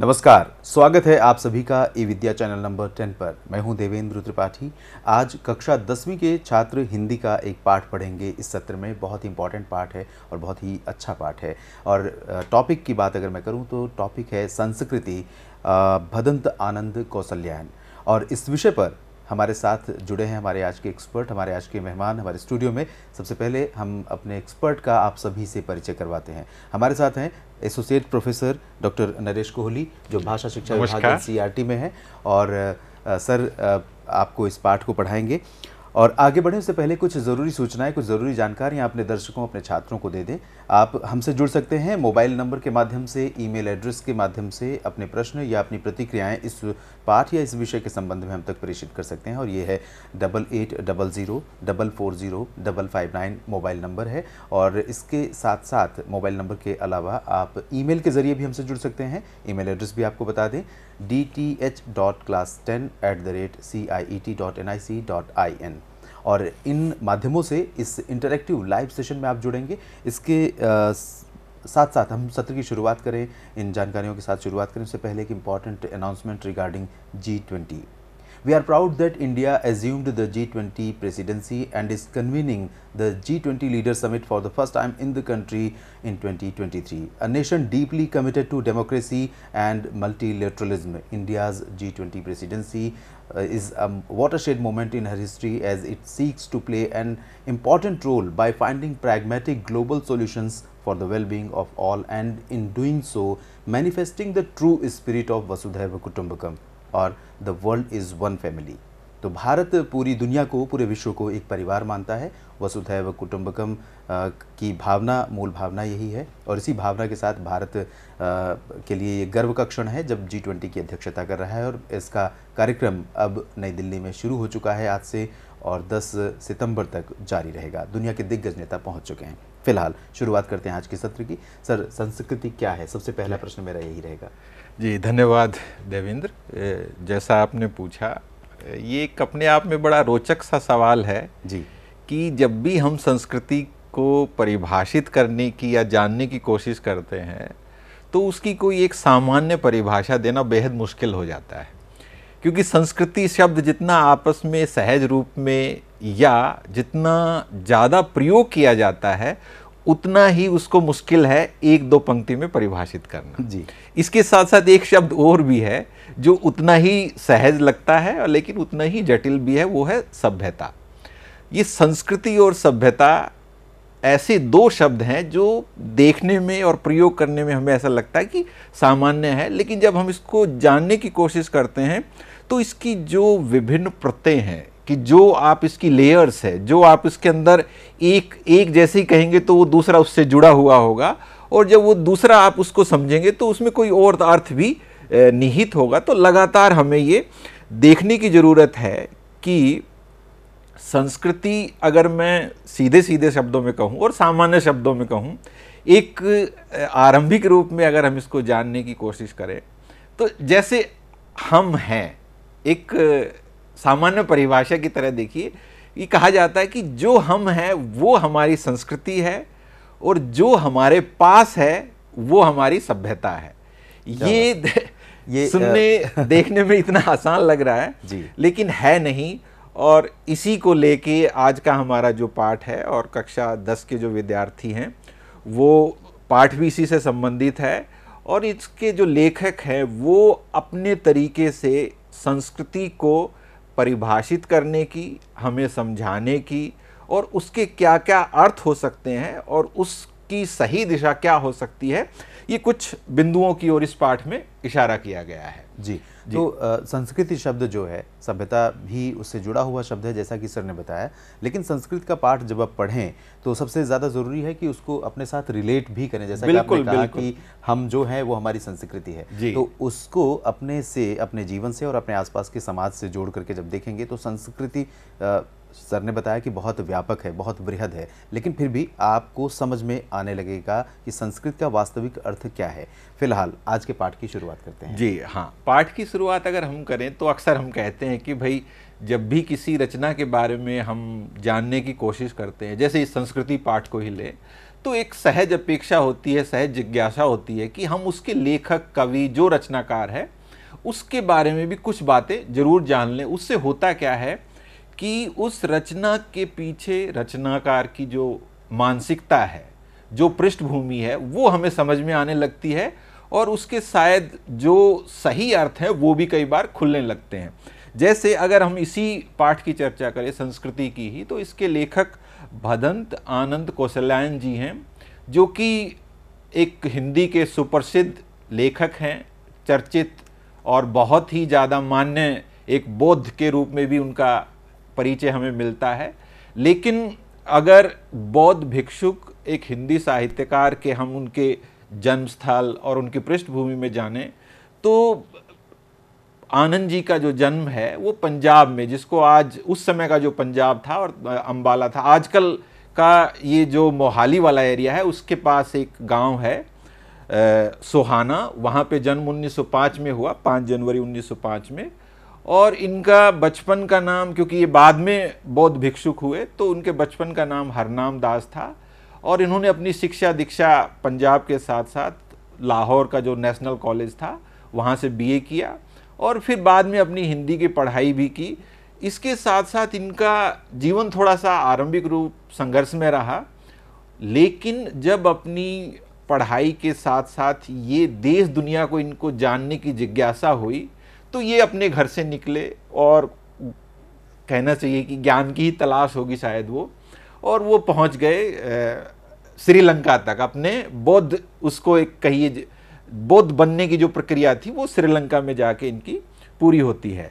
नमस्कार स्वागत है आप सभी का e Vidya channel number ten पर मैं हूं देवेंद्र त्रिपाठी आज कक्षा दसवीं के छात्र हिंदी का एक पाठ पढ़ेंगे इस सत्र में बहुत ही इंपॉर्टेंट पाठ है और बहुत ही अच्छा पाठ है और टॉपिक की बात अगर मैं करूं तो टॉपिक है संस्कृति भदंत आनंद कौशल्यान और इस विषय पर हमारे साथ जुड़े हैं हमारे आज के एक्सपर्ट हमारे आज के मेहमान हमारे स्टूडियो में सबसे पहले हम अपने एक्सपर्ट का आप सभी से परिचय करवाते हैं हमारे साथ हैं associate professor doctor Naresh Kohli जो भाषा शिक्षा विभाग सी आर में है और सर आपको इस पाठ को पढ़ाएंगे और आगे बढ़े उससे पहले कुछ ज़रूरी सूचनाएं कुछ ज़रूरी जानकारियां अपने दर्शकों अपने छात्रों को दे दें आप हमसे जुड़ सकते हैं मोबाइल नंबर के माध्यम से ईमेल एड्रेस के माध्यम से अपने प्रश्न या अपनी प्रतिक्रियाएं इस पाठ या इस विषय के संबंध में हम तक प्रेषित कर सकते हैं और ये है double eight double zero double four zero double five nine mobile number है और इसके साथ साथ मोबाइल नंबर के अलावा आप ईमेल के ज़रिए भी हमसे जुड़ सकते हैं ईमेल एड्रेस भी आपको बता दें dth.class10@ciet.nic.in e और इन माध्यमों से इस इंटरेक्टिव लाइव सेशन में आप जुड़ेंगे इसके आ, साथ साथ हम सत्र की शुरुआत करें इन जानकारियों के साथ शुरुआत करें उससे पहले एक important announcement regarding G twenty We are proud that India assumed the G20 presidency and is convening the G20 Leader Summit for the first time in the country in 2023. A nation deeply committed to democracy and multilateralism, India's G20 presidency uh, is a watershed moment in her history as it seeks to play an important role by finding pragmatic global solutions for the well-being of all and in doing so manifesting the true spirit of Vasudhaiva Kutumbakam. और the world is one family तो भारत पूरी दुनिया को पूरे विश्व को एक परिवार मानता है वसुधैव कुटुंबकम की भावना मूल भावना यही है और इसी भावना के साथ भारत के लिए ये गर्व का क्षण है जब जी ट्वेंटी की अध्यक्षता कर रहा है और इसका कार्यक्रम अब नई दिल्ली में शुरू हो चुका है आज से और 10 सितंबर तक जारी रहेगा दुनिया के दिग्गज नेता पहुंच चुके हैं फिलहाल शुरुआत करते हैं आज के सत्र की सर संस्कृति क्या है सबसे पहला प्रश्न मेरा यही रहेगा जी धन्यवाद देवेंद्र जैसा आपने पूछा ये एक अपने आप में बड़ा रोचक सा सवाल है जी कि जब भी हम संस्कृति को परिभाषित करने की या जानने की कोशिश करते हैं तो उसकी कोई एक सामान्य परिभाषा देना बेहद मुश्किल हो जाता है क्योंकि संस्कृति शब्द जितना आपस में सहज रूप में या जितना ज़्यादा प्रयोग किया जाता है उतना ही उसको मुश्किल है एक दो पंक्ति में परिभाषित करना जी इसके साथ साथ एक शब्द और भी है जो उतना ही सहज लगता है और लेकिन उतना ही जटिल भी है वो है सभ्यता ये संस्कृति और सभ्यता ऐसे दो शब्द हैं जो देखने में और प्रयोग करने में हमें ऐसा लगता है कि सामान्य है लेकिन जब हम इसको जानने की कोशिश करते हैं तो इसकी जो विभिन्न प्रत्यय हैं कि जो आप इसकी लेयर्स है जो आप इसके अंदर एक एक जैसे ही कहेंगे तो वो दूसरा उससे जुड़ा हुआ होगा और जब वो दूसरा आप उसको समझेंगे तो उसमें कोई और अर्थ भी निहित होगा तो लगातार हमें ये देखने की ज़रूरत है कि संस्कृति अगर मैं सीधे सीधे शब्दों में कहूँ और सामान्य शब्दों में कहूँ एक आरंभिक रूप में अगर हम इसको जानने की कोशिश करें तो जैसे हम हैं एक सामान्य परिभाषा की तरह देखिए ये कहा जाता है कि जो हम हैं वो हमारी संस्कृति है और जो हमारे पास है वो हमारी सभ्यता है ये ये सुनने देखने में इतना आसान लग रहा है जी लेकिन है नहीं और इसी को लेके आज का हमारा जो पाठ है और कक्षा दस के जो विद्यार्थी हैं वो पाठ भी इसी से संबंधित है और इसके जो लेखक हैं वो अपने तरीके से संस्कृति को परिभाषित करने की हमें समझाने की और उसके क्या क्या अर्थ हो सकते हैं और उसकी सही दिशा क्या हो सकती है ये कुछ बिंदुओं की ओर इस पाठ में इशारा किया गया है जी, जी। तो संस्कृति शब्द जो है सभ्यता भी उससे जुड़ा हुआ शब्द है जैसा कि सर ने बताया लेकिन संस्कृत का पाठ जब आप पढ़ें तो सबसे ज़्यादा ज़रूरी है कि उसको अपने साथ रिलेट भी करें जैसा कि आपने कहा कि हम जो है वो हमारी संस्कृति है तो उसको अपने से अपने जीवन से और अपने आसपास के समाज से जोड़ करके जब देखेंगे तो संस्कृति सर ने बताया कि बहुत व्यापक है बहुत वृहद है लेकिन फिर भी आपको समझ में आने लगेगा कि संस्कृत का वास्तविक अर्थ क्या है फिलहाल आज के पाठ की शुरुआत करते हैं जी हाँ पाठ की शुरुआत अगर हम करें तो अक्सर हम कहते हैं कि भाई जब भी किसी रचना के बारे में हम जानने की कोशिश करते हैं जैसे इस संस्कृति पाठ को ही लें तो एक सहज अपेक्षा होती है सहज जिज्ञासा होती है कि हम उसके लेखक कवि जो रचनाकार है उसके बारे में भी कुछ बातें जरूर जान लें उससे होता क्या है कि उस रचना के पीछे रचनाकार की जो मानसिकता है जो पृष्ठभूमि है वो हमें समझ में आने लगती है और उसके शायद जो सही अर्थ हैं वो भी कई बार खुलने लगते हैं जैसे अगर हम इसी पाठ की चर्चा करें संस्कृति की ही तो इसके लेखक भदंत आनंद कौशल्यान जी हैं जो कि एक हिंदी के सुप्रसिद्ध लेखक हैं चर्चित और बहुत ही ज़्यादा मान्य एक बौद्ध के रूप में भी उनका परिचय हमें मिलता है लेकिन अगर बौद्ध भिक्षुक एक हिंदी साहित्यकार के हम उनके जन्म स्थल और उनकी पृष्ठभूमि में जाने तो आनंद जी का जो जन्म है वो पंजाब में जिसको आज उस समय का जो पंजाब था और अम्बाला था आजकल का ये जो मोहाली वाला एरिया है उसके पास एक गांव है आ, सोहाना वहाँ पे जन्म 1905 में हुआ 5 जनवरी 1905 में और इनका बचपन का नाम क्योंकि ये बाद में बौद्ध भिक्षुक हुए तो उनके बचपन का नाम हरनाम दास था और इन्होंने अपनी शिक्षा दीक्षा पंजाब के साथ साथ लाहौर का जो नेशनल कॉलेज था वहाँ से बीए किया और फिर बाद में अपनी हिंदी की पढ़ाई भी की इसके साथ साथ इनका जीवन थोड़ा सा आरंभिक रूप संघर्ष में रहा लेकिन जब अपनी पढ़ाई के साथ साथ ये देश दुनिया को इनको जानने की जिज्ञासा हुई तो ये अपने घर से निकले और कहना चाहिए कि ज्ञान की ही तलाश होगी शायद वो और वो पहुंच गए श्रीलंका तक अपने बौद्ध उसको एक कहिए बौद्ध बनने की जो प्रक्रिया थी वो श्रीलंका में जाके इनकी पूरी होती है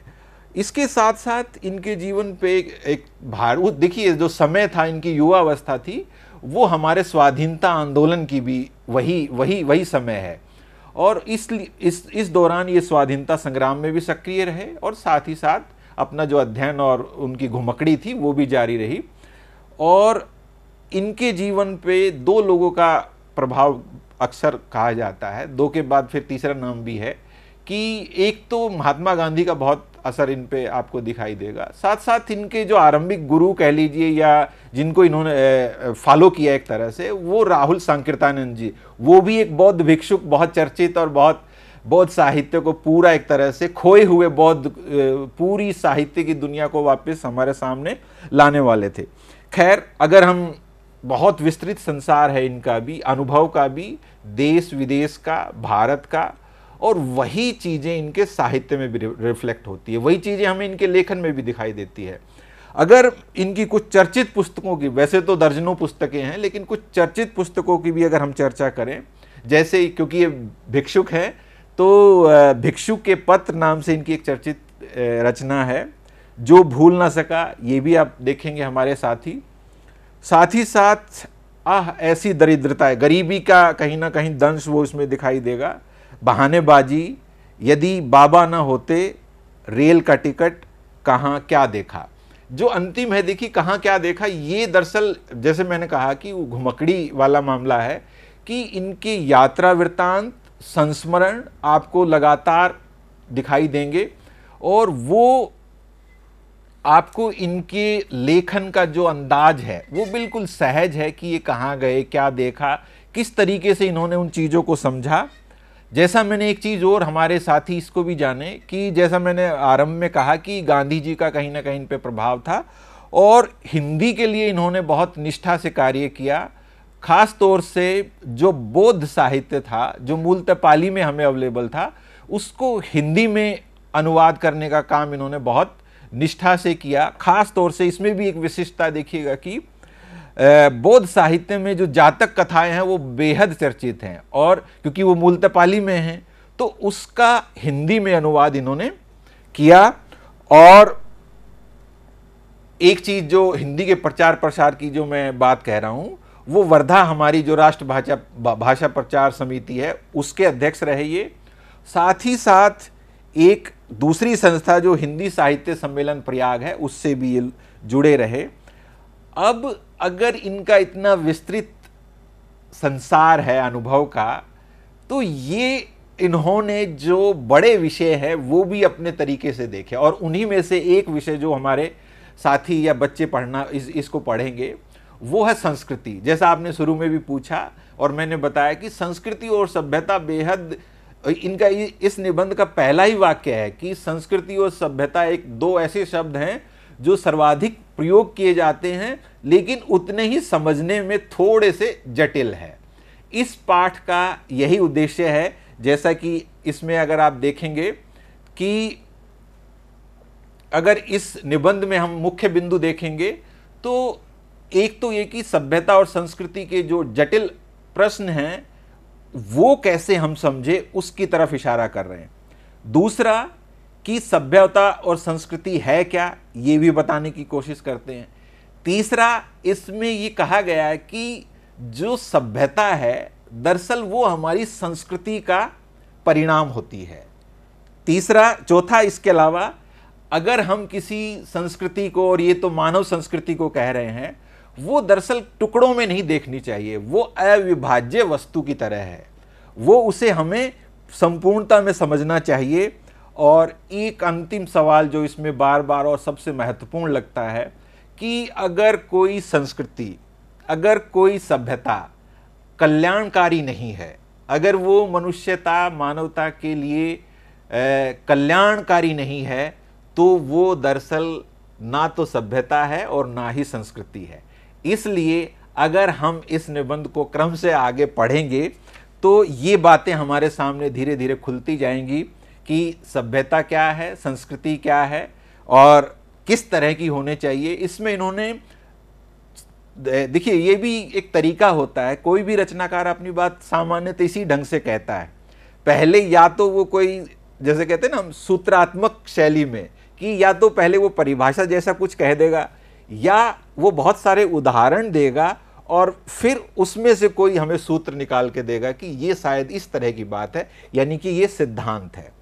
इसके साथ साथ इनके जीवन पे एक, एक भार वो देखिए जो समय था इनकी युवा अवस्था थी वो हमारे स्वाधीनता आंदोलन की भी वही वही वही समय है और इस इस इस दौरान ये स्वाधीनता संग्राम में भी सक्रिय रहे और साथ ही साथ अपना जो अध्ययन और उनकी घुमकड़ी थी वो भी जारी रही और इनके जीवन पे दो लोगों का प्रभाव अक्सर कहा जाता है दो के बाद फिर तीसरा नाम भी है कि एक तो महात्मा गांधी का बहुत असर इन पे आपको दिखाई देगा साथ साथ इनके जो आरंभिक गुरु कह लीजिए या जिनको इन्होंने फॉलो किया एक तरह से वो राहुल संकीर्तानंद जी वो भी एक बौद्ध भिक्षुक बहुत चर्चित और बहुत बौद्ध साहित्य को पूरा एक तरह से खोए हुए बौद्ध पूरी साहित्य की दुनिया को वापस हमारे सामने लाने वाले थे खैर अगर हम बहुत विस्तृत संसार है इनका भी अनुभव का भी देश विदेश का भारत का और वही चीज़ें इनके साहित्य में भी रिफ्लेक्ट होती है वही चीज़ें हमें इनके लेखन में भी दिखाई देती है अगर इनकी कुछ चर्चित पुस्तकों की वैसे तो दर्जनों पुस्तकें हैं लेकिन कुछ चर्चित पुस्तकों की भी अगर हम चर्चा करें जैसे क्योंकि ये भिक्षुक हैं तो भिक्षु के पत्र नाम से इनकी एक चर्चित रचना है जो भूल ना सका ये भी आप देखेंगे हमारे साथी साथ ही साथ आह ऐसी दरिद्रता है गरीबी का कहीं ना कहीं दंश वो इसमें दिखाई देगा बहानेबाजी यदि बाबा न होते रेल का टिकट कहाँ क्या देखा जो अंतिम है देखिए कहाँ क्या देखा ये दरअसल जैसे मैंने कहा कि वो घुमकड़ी वाला मामला है कि इनके यात्रा वृत्तांत संस्मरण आपको लगातार दिखाई देंगे और वो आपको इनके लेखन का जो अंदाज है वो बिल्कुल सहज है कि ये कहाँ गए क्या देखा किस तरीके से इन्होंने उन चीज़ों को समझा जैसा मैंने एक चीज़ और हमारे साथी इसको भी जाने कि जैसा मैंने आरंभ में कहा कि गांधी जी का कहीं ना कहीं इन पर प्रभाव था और हिंदी के लिए इन्होंने बहुत निष्ठा से कार्य किया खास तौर से जो बौद्ध साहित्य था जो मूलत पाली में हमें अवेलेबल था उसको हिंदी में अनुवाद करने का काम इन्होंने बहुत निष्ठा से किया खास तौर से इसमें भी एक विशिष्टता देखिएगा कि बौद्ध साहित्य में जो जातक कथाएं हैं वो बेहद चर्चित हैं और क्योंकि वो मूलतपाली में हैं तो उसका हिंदी में अनुवाद इन्होंने किया और एक चीज़ जो हिंदी के प्रचार प्रसार की जो मैं बात कह रहा हूँ वो वर्धा हमारी जो राष्ट्रभाषा भाषा प्रचार समिति है उसके अध्यक्ष रहे ये साथ ही साथ एक दूसरी संस्था जो हिंदी साहित्य सम्मेलन प्रयाग है उससे भी ये जुड़े रहे अब अगर इनका इतना विस्तृत संसार है अनुभव का तो ये इन्होंने जो बड़े विषय है वो भी अपने तरीके से देखे और उन्हीं में से एक विषय जो हमारे साथी या बच्चे पढ़ना इस इसको पढ़ेंगे वो है संस्कृति जैसा आपने शुरू में भी पूछा और मैंने बताया कि संस्कृति और सभ्यता बेहद इनका इस निबंध का पहला ही वाक्य है कि संस्कृति और सभ्यता एक दो ऐसे शब्द हैं जो सर्वाधिक प्रयोग किए जाते हैं लेकिन उतने ही समझने में थोड़े से जटिल है इस पाठ का यही उद्देश्य है जैसा कि इसमें अगर आप देखेंगे कि अगर इस निबंध में हम मुख्य बिंदु देखेंगे तो एक तो ये कि सभ्यता और संस्कृति के जो जटिल प्रश्न हैं वो कैसे हम समझे उसकी तरफ इशारा कर रहे हैं दूसरा कि सभ्यता और संस्कृति है क्या ये भी बताने की कोशिश करते हैं तीसरा इसमें ये कहा गया है कि जो सभ्यता है दरअसल वो हमारी संस्कृति का परिणाम होती है तीसरा चौथा इसके अलावा अगर हम किसी संस्कृति को और ये तो मानव संस्कृति को कह रहे हैं वो दरअसल टुकड़ों में नहीं देखनी चाहिए वो अविभाज्य वस्तु की तरह है वो उसे हमें संपूर्णता में समझना चाहिए और एक अंतिम सवाल जो इसमें बार बार और सबसे महत्वपूर्ण लगता है कि अगर कोई संस्कृति अगर कोई सभ्यता कल्याणकारी नहीं है अगर वो मनुष्यता मानवता के लिए कल्याणकारी नहीं है तो वो दरअसल ना तो सभ्यता है और ना ही संस्कृति है इसलिए अगर हम इस निबंध को क्रम से आगे पढ़ेंगे तो ये बातें हमारे सामने धीरे धीरे खुलती जाएंगी कि सभ्यता क्या है संस्कृति क्या है और किस तरह की होने चाहिए इसमें इन्होंने देखिए ये भी एक तरीका होता है कोई भी रचनाकार अपनी बात सामान्यतः इसी ढंग से कहता है पहले या तो वो कोई जैसे कहते हैं ना हम सूत्रात्मक शैली में कि या तो पहले वो परिभाषा जैसा कुछ कह देगा या वो बहुत सारे उदाहरण देगा और फिर उसमें से कोई हमें सूत्र निकाल के देगा कि ये शायद इस तरह की बात है यानी कि ये सिद्धांत है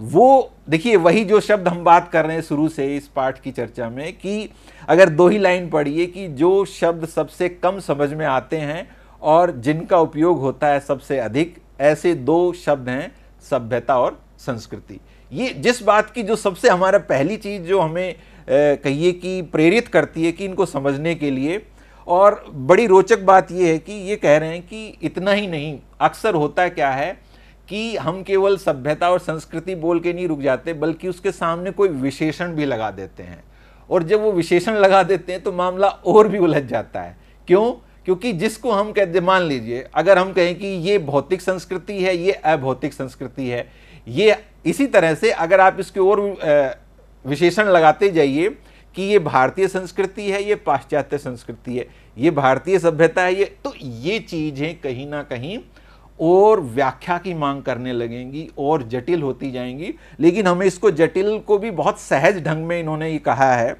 वो देखिए वही जो शब्द हम बात कर रहे हैं शुरू से इस पाठ की चर्चा में कि अगर दो ही लाइन पढ़िए कि जो शब्द सबसे कम समझ में आते हैं और जिनका उपयोग होता है सबसे अधिक ऐसे दो शब्द हैं सभ्यता और संस्कृति ये जिस बात की जो सबसे हमारा पहली चीज़ जो हमें कहिए कि प्रेरित करती है कि इनको समझने के लिए और बड़ी रोचक बात ये है कि ये कह रहे हैं कि इतना ही नहीं अक्सर होता क्या है कि हम केवल सभ्यता और संस्कृति बोल के नहीं रुक जाते बल्कि उसके सामने कोई विशेषण भी लगा देते हैं और जब वो विशेषण लगा देते हैं तो मामला और भी उलझ जाता है क्यों क्योंकि जिसको हम कहते मान लीजिए अगर हम कहें कि ये भौतिक संस्कृति है ये अभौतिक संस्कृति है ये इसी तरह से अगर आप इसके और विशेषण लगाते जाइए कि ये भारतीय संस्कृति है ये पाश्चात्य संस्कृति है ये भारतीय सभ्यता है ये तो ये चीज़ें कहीं ना कहीं और व्याख्या की मांग करने लगेंगी और जटिल होती जाएंगी लेकिन हमें इसको जटिल को भी बहुत सहज ढंग में इन्होंने ये कहा है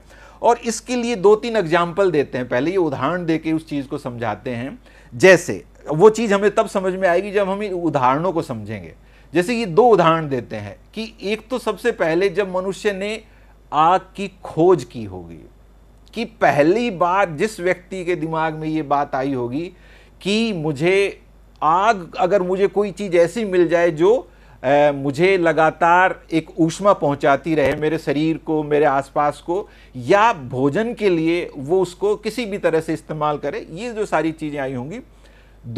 और इसके लिए दो तीन एग्जाम्पल देते हैं पहले ये उदाहरण दे के उस चीज़ को समझाते हैं जैसे वो चीज़ हमें तब समझ में आएगी जब हम उदाहरणों को समझेंगे जैसे ये दो उदाहरण देते हैं कि एक तो सबसे पहले जब मनुष्य ने आग की खोज की होगी कि पहली बार जिस व्यक्ति के दिमाग में ये बात आई होगी कि मुझे आग अगर मुझे कोई चीज़ ऐसी मिल जाए जो मुझे लगातार एक ऊष्मा पहुंचाती रहे मेरे शरीर को मेरे आसपास को या भोजन के लिए वो उसको किसी भी तरह से इस्तेमाल करे ये जो सारी चीज़ें आई होंगी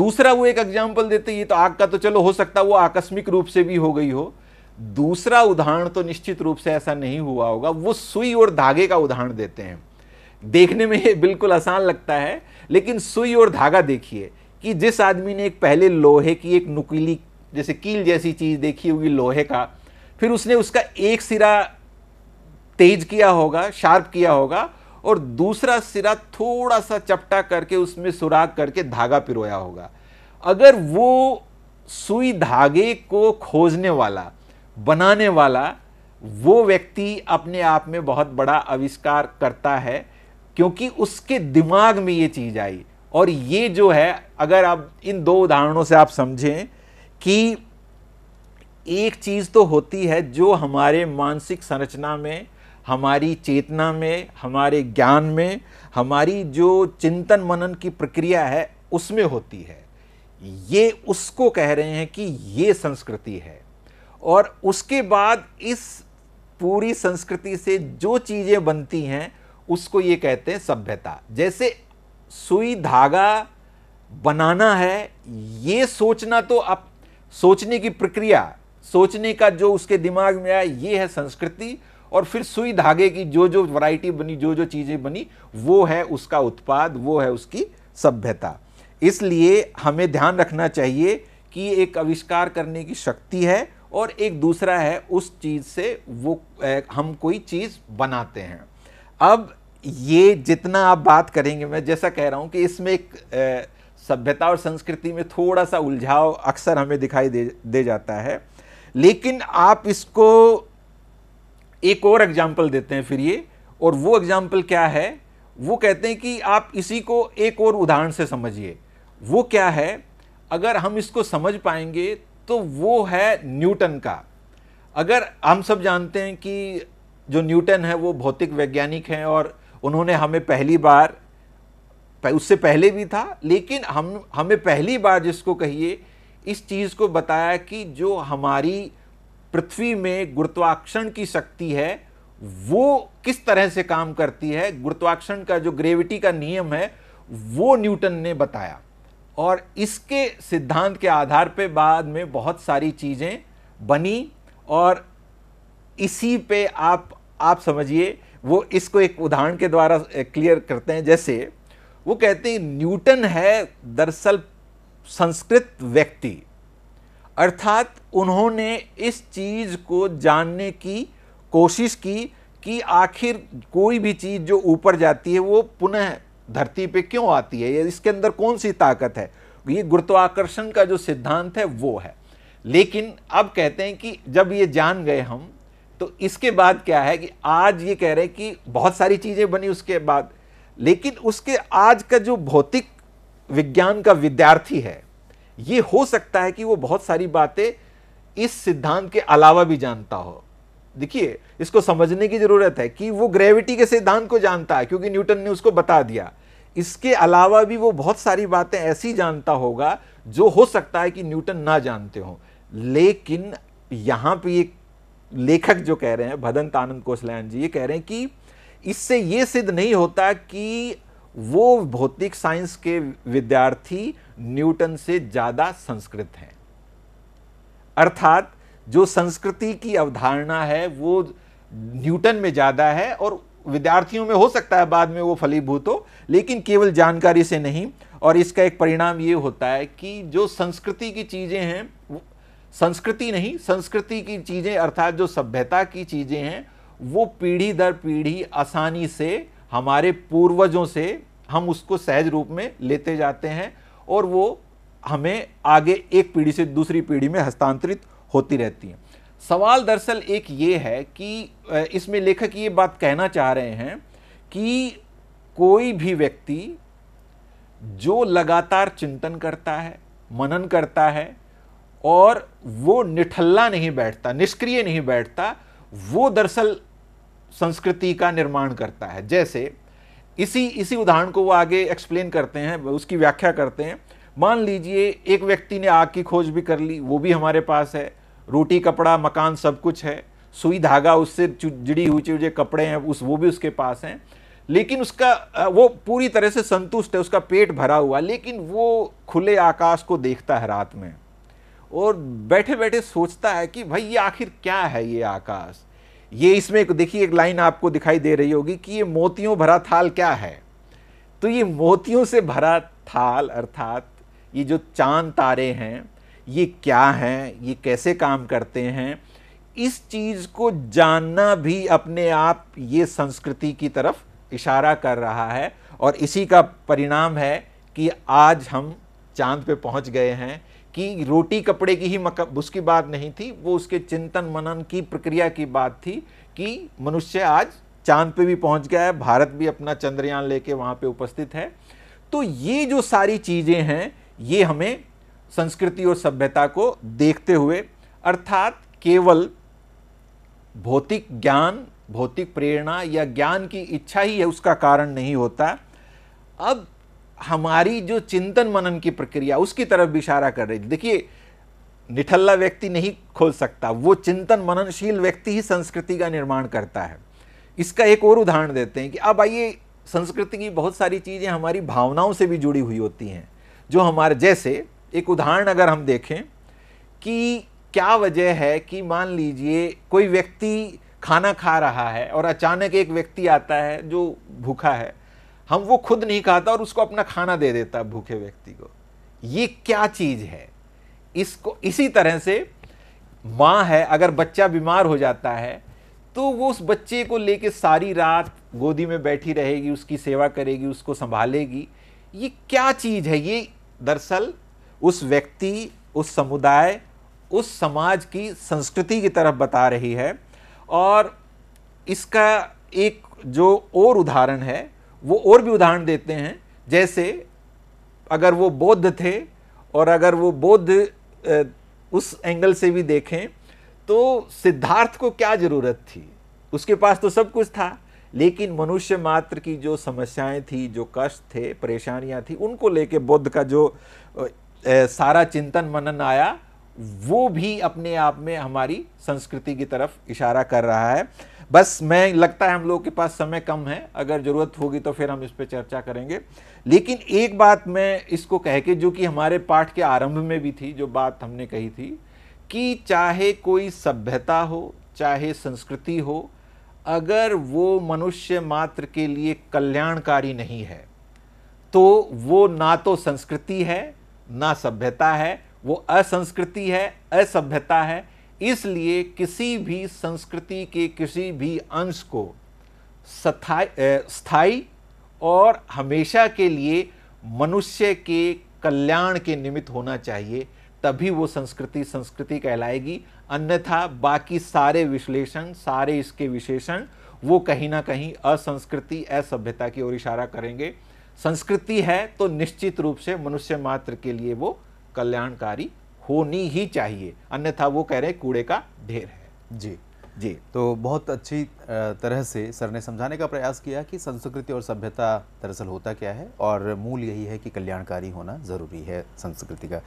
दूसरा वो एक एग्जाम्पल देते ये तो आग का तो चलो हो सकता वो आकस्मिक रूप से भी हो गई हो दूसरा उदाहरण तो निश्चित रूप से ऐसा नहीं हुआ होगा वो सुई और धागे का उदाहरण देते हैं देखने में ये बिल्कुल आसान लगता है लेकिन सुई और धागा देखिए कि जिस आदमी ने एक पहले लोहे की एक नुकीली जैसे कील जैसी चीज़ देखी होगी लोहे का फिर उसने उसका एक सिरा तेज किया होगा शार्प किया होगा और दूसरा सिरा थोड़ा सा चपटा करके उसमें सुराग करके धागा पिरोया होगा अगर वो सुई धागे को खोजने वाला बनाने वाला वो व्यक्ति अपने आप में बहुत बड़ा आविष्कार करता है क्योंकि उसके दिमाग में ये चीज़ आई और ये जो है अगर आप इन दो उदाहरणों से आप समझें कि एक चीज़ तो होती है जो हमारे मानसिक संरचना में हमारी चेतना में हमारे ज्ञान में हमारी जो चिंतन मनन की प्रक्रिया है उसमें होती है ये उसको कह रहे हैं कि ये संस्कृति है और उसके बाद इस पूरी संस्कृति से जो चीज़ें बनती हैं उसको ये कहते हैं सभ्यता जैसे सुई धागा बनाना है ये सोचना तो आप सोचने की प्रक्रिया सोचने का जो उसके दिमाग में आया ये है संस्कृति और फिर सुई धागे की जो जो वैरायटी बनी जो जो चीज़ें बनी वो है उसका उत्पाद वो है उसकी सभ्यता इसलिए हमें ध्यान रखना चाहिए कि एक आविष्कार करने की शक्ति है और एक दूसरा है उस चीज़ से वो हम कोई चीज़ बनाते हैं अब ये जितना आप बात करेंगे मैं जैसा कह रहा हूँ कि इसमें एक सभ्यता और संस्कृति में थोड़ा सा उलझाव अक्सर हमें दिखाई दे दे जाता है लेकिन आप इसको एक और एग्जाम्पल देते हैं फिर ये और वो एग्जाम्पल क्या है वो कहते हैं कि आप इसी को एक और उदाहरण से समझिए वो क्या है अगर हम इसको समझ पाएंगे तो वो है न्यूटन का अगर हम सब जानते हैं कि जो न्यूटन है वो भौतिक वैज्ञानिक हैं और उन्होंने हमें पहली बार उससे पहले भी था लेकिन हम हमें पहली बार जिसको कहिए इस चीज़ को बताया कि जो हमारी पृथ्वी में गुरुत्वाकर्षण की शक्ति है वो किस तरह से काम करती है गुरुत्वाकर्षण का जो ग्रेविटी का नियम है वो न्यूटन ने बताया और इसके सिद्धांत के आधार पे बाद में बहुत सारी चीज़ें बनी और इसी पे आप आप समझिए वो इसको एक उदाहरण के द्वारा क्लियर करते हैं जैसे वो कहते हैं न्यूटन है दरअसल संस्कृत व्यक्ति अर्थात उन्होंने इस चीज़ को जानने की कोशिश की कि आखिर कोई भी चीज़ जो ऊपर जाती है वो पुनः धरती पे क्यों आती है इसके अंदर कौन सी ताकत है ये गुरुत्वाकर्षण का जो सिद्धांत है वो है लेकिन अब कहते हैं कि जब ये जान गए हम तो इसके बाद क्या है कि आज ये कह रहे हैं कि बहुत सारी चीज़ें बनी उसके बाद लेकिन उसके आज का जो भौतिक विज्ञान का विद्यार्थी है ये हो सकता है कि वो बहुत सारी बातें इस सिद्धांत के अलावा भी जानता हो देखिए इसको समझने की ज़रूरत है कि वो ग्रेविटी के सिद्धांत को जानता है क्योंकि न्यूटन ने उसको बता दिया इसके अलावा भी वो बहुत सारी बातें ऐसी जानता होगा जो हो सकता है कि न्यूटन ना जानते हो लेकिन यहां पे एक लेखक जो कह रहे हैं भदंत आनंद कोसलैन जी ये कह रहे हैं कि इससे ये सिद्ध नहीं होता कि वो भौतिक साइंस के विद्यार्थी न्यूटन से ज़्यादा संस्कृत हैं अर्थात जो संस्कृति की अवधारणा है वो न्यूटन में ज़्यादा है और विद्यार्थियों में हो सकता है बाद में वो फलीभूत हो लेकिन केवल जानकारी से नहीं और इसका एक परिणाम ये होता है कि जो संस्कृति की चीज़ें हैं संस्कृति नहीं संस्कृति की चीज़ें अर्थात जो सभ्यता की चीज़ें हैं वो पीढ़ी दर पीढ़ी आसानी से हमारे पूर्वजों से हम उसको सहज रूप में लेते जाते हैं और वो हमें आगे एक पीढ़ी से दूसरी पीढ़ी में हस्तांतरित होती रहती हैं सवाल दरअसल एक ये है कि इसमें लेखक ये बात कहना चाह रहे हैं कि कोई भी व्यक्ति जो लगातार चिंतन करता है मनन करता है और वो निठल्ला नहीं बैठता निष्क्रिय नहीं बैठता वो दरअसल संस्कृति का निर्माण करता है जैसे इसी इसी उदाहरण को वो आगे एक्सप्लेन करते हैं उसकी व्याख्या करते हैं मान लीजिए एक व्यक्ति ने आग की खोज भी कर ली वो भी हमारे पास है रोटी कपड़ा मकान सब कुछ है सुई धागा उससे जुड़ी हुई चीजें कपड़े हैं उस वो भी उसके पास हैं लेकिन उसका वो पूरी तरह से संतुष्ट है उसका पेट भरा हुआ लेकिन वो खुले आकाश को देखता है रात में और बैठे बैठे सोचता है कि भाई ये आखिर क्या है ये आकाश ये इसमें देखिए एक लाइन आपको दिखाई दे रही होगी कि ये मोतियों भरा थाल क्या है तो ये मोतियों से भरा थाल अर्थात ये जो चांद तारे हैं ये क्या हैं ये कैसे काम करते हैं इस चीज़ को जानना भी अपने आप ये संस्कृति की तरफ इशारा कर रहा है और इसी का परिणाम है कि आज हम चांद पे पहुंच गए हैं कि रोटी कपड़े की ही मकब उसकी बात नहीं थी वो उसके चिंतन मनन की प्रक्रिया की बात थी कि मनुष्य आज चांद पे भी पहुंच गया है भारत भी अपना चंद्रयान लेके वहाँ पे उपस्थित है तो ये जो सारी चीज़ें हैं ये हमें संस्कृति और सभ्यता को देखते हुए अर्थात केवल भौतिक ज्ञान भौतिक प्रेरणा या ज्ञान की इच्छा ही है उसका कारण नहीं होता अब हमारी जो चिंतन मनन की प्रक्रिया उसकी तरफ भी इशारा कर रही थी देखिए निठल्ला व्यक्ति नहीं खोल सकता वो चिंतन मननशील व्यक्ति ही संस्कृति का निर्माण करता है इसका एक और उदाहरण देते हैं कि अब आइए संस्कृति की बहुत सारी चीज़ें हमारी भावनाओं से भी जुड़ी हुई होती हैं जो हमारे जैसे एक उदाहरण अगर हम देखें कि क्या वजह है कि मान लीजिए कोई व्यक्ति खाना खा रहा है और अचानक एक व्यक्ति आता है जो भूखा है हम वो खुद नहीं खाता और उसको अपना खाना दे देता भूखे व्यक्ति को ये क्या चीज है इसको इसी तरह से माँ है अगर बच्चा बीमार हो जाता है तो वो उस बच्चे को लेके सारी रात गोदी में बैठी रहेगी उसकी सेवा करेगी उसको संभालेगी ये क्या चीज़ है ये दरअसल उस व्यक्ति उस समुदाय उस समाज की संस्कृति की तरफ बता रही है और इसका एक जो और उदाहरण है वो और भी उदाहरण देते हैं जैसे अगर वो बौद्ध थे और अगर वो बौद्ध उस एंगल से भी देखें तो सिद्धार्थ को क्या ज़रूरत थी उसके पास तो सब कुछ था लेकिन मनुष्य मात्र की जो समस्याएं थी जो कष्ट थे परेशानियां थी उनको लेके बुद्ध का जो ए, सारा चिंतन मनन आया वो भी अपने आप में हमारी संस्कृति की तरफ इशारा कर रहा है बस मैं लगता है हम लोगों के पास समय कम है अगर ज़रूरत होगी तो फिर हम इस पर चर्चा करेंगे लेकिन एक बात मैं इसको कह के जो कि हमारे पाठ के आरंभ में भी थी जो बात हमने कही थी कि चाहे कोई सभ्यता हो चाहे संस्कृति हो अगर वो मनुष्य मात्र के लिए कल्याणकारी नहीं है तो वो ना तो संस्कृति है ना सभ्यता है वो असंस्कृति है असभ्यता है इसलिए किसी भी संस्कृति के किसी भी अंश को स्थाई और हमेशा के लिए मनुष्य के कल्याण के निमित्त होना चाहिए तभी वो संस्कृति संस्कृति कहलाएगी अन्यथा बाकी सारे विश्लेषण सारे इसके विशेषण वो कहीं ना कहीं असंस्कृति असभ्यता की ओर इशारा करेंगे संस्कृति है तो निश्चित रूप से मनुष्य मात्र के लिए वो कल्याणकारी होनी ही चाहिए अन्यथा वो कह रहे कूड़े का ढेर है जी जी तो बहुत अच्छी तरह से सर ने समझाने का प्रयास किया कि संस्कृति और सभ्यता दरअसल होता क्या है और मूल यही है कि कल्याणकारी होना ज़रूरी है संस्कृति का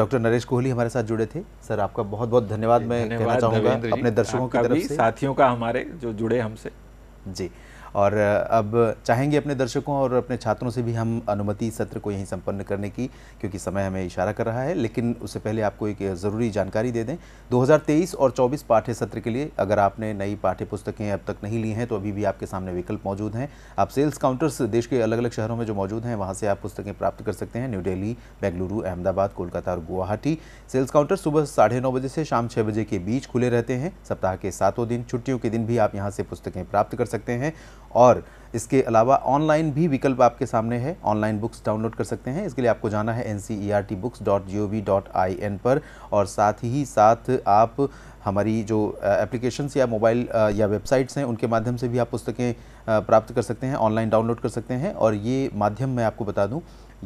डॉक्टर नरेश कोहली हमारे साथ जुड़े थे सर आपका बहुत बहुत धन्यवाद मैं कहना चाहूँगा अपने दर्शकों की तरफ से साथियों का हमारे जो जुड़े हमसे जी और अब चाहेंगे अपने दर्शकों और अपने छात्रों से भी हम अनुमति सत्र को यहीं संपन्न करने की क्योंकि समय हमें इशारा कर रहा है लेकिन उससे पहले आपको एक ज़रूरी जानकारी दे दें 2023 और 24 पाठ्य सत्र के लिए अगर आपने नई पाठ्य पुस्तकें अब तक नहीं ली हैं तो अभी भी आपके सामने विकल्प मौजूद हैं आप सेल्स काउंटर्स देश के अलग अलग शहरों में जो मौजूद हैं वहाँ से आप पुस्तकें प्राप्त कर सकते हैं न्यू दिल्ली बेंगलुरु अहमदाबाद कोलकाता और गुवाहाटी सेल्स काउंटर सुबह साढ़े नौ बजे से शाम छः बजे के बीच खुले रहते हैं सप्ताह के सातों दिन छुट्टियों के दिन भी आप यहाँ से पुस्तकें प्राप्त कर सकते हैं और इसके अलावा ऑनलाइन भी विकल्प आपके सामने है ऑनलाइन बुक्स डाउनलोड कर सकते हैं इसके लिए आपको जाना है एन e पर और साथ ही साथ आप हमारी जो एप्लीकेशंस या मोबाइल या वेबसाइट्स हैं उनके माध्यम से भी आप पुस्तकें प्राप्त कर सकते हैं ऑनलाइन डाउनलोड कर सकते हैं और ये माध्यम मैं आपको बता दूं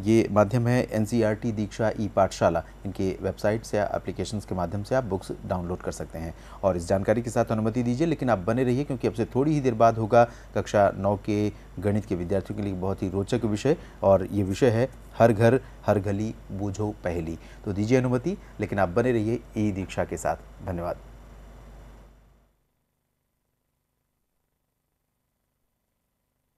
ये माध्यम है एन e दीक्षा ई पाठशाला इनके वेबसाइट से एप्लीकेशन के माध्यम से आप बुक्स डाउनलोड कर सकते हैं और इस जानकारी के साथ अनुमति दीजिए लेकिन आप बने रहिए क्योंकि अब से थोड़ी ही देर बाद होगा कक्षा नौ के गणित के विद्यार्थियों के लिए बहुत ही रोचक विषय और ये विषय है हर घर हर गली बूझो पहली तो दीजिए अनुमति लेकिन आप बने रहिए ई दीक्षा के साथ धन्यवाद